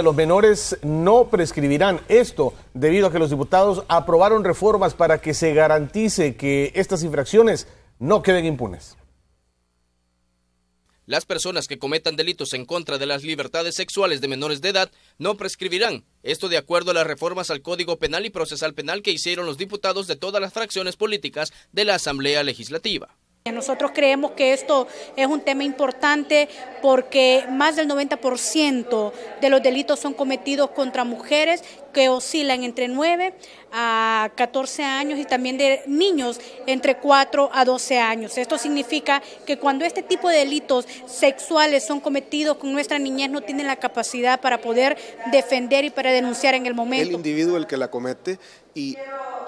los menores no prescribirán esto debido a que los diputados aprobaron reformas para que se garantice que estas infracciones no queden impunes. Las personas que cometan delitos en contra de las libertades sexuales de menores de edad no prescribirán. Esto de acuerdo a las reformas al Código Penal y Procesal Penal que hicieron los diputados de todas las fracciones políticas de la Asamblea Legislativa. Nosotros creemos que esto es un tema importante porque más del 90% de los delitos son cometidos contra mujeres que oscilan entre 9 a 14 años y también de niños entre 4 a 12 años. Esto significa que cuando este tipo de delitos sexuales son cometidos con nuestra niñez no tienen la capacidad para poder defender y para denunciar en el momento. El individuo el que la comete y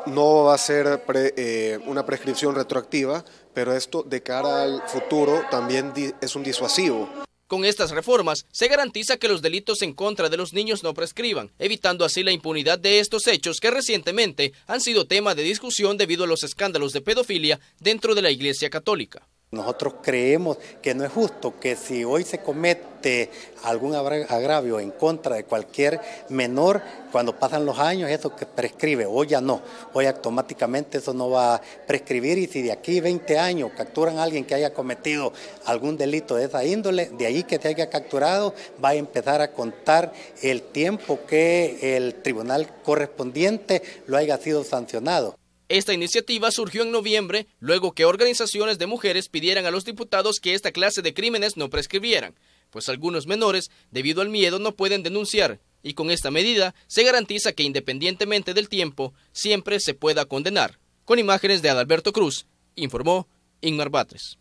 no va a ser eh, una prescripción retroactiva, pero esto de cara al futuro también es un disuasivo. Con estas reformas se garantiza que los delitos en contra de los niños no prescriban, evitando así la impunidad de estos hechos que recientemente han sido tema de discusión debido a los escándalos de pedofilia dentro de la Iglesia Católica. Nosotros creemos que no es justo que si hoy se comete algún agravio en contra de cualquier menor, cuando pasan los años eso que prescribe, hoy ya no, hoy automáticamente eso no va a prescribir y si de aquí 20 años capturan a alguien que haya cometido algún delito de esa índole, de ahí que se haya capturado va a empezar a contar el tiempo que el tribunal correspondiente lo haya sido sancionado. Esta iniciativa surgió en noviembre, luego que organizaciones de mujeres pidieran a los diputados que esta clase de crímenes no prescribieran, pues algunos menores, debido al miedo, no pueden denunciar, y con esta medida se garantiza que independientemente del tiempo, siempre se pueda condenar. Con imágenes de Adalberto Cruz, informó Inmar Batres.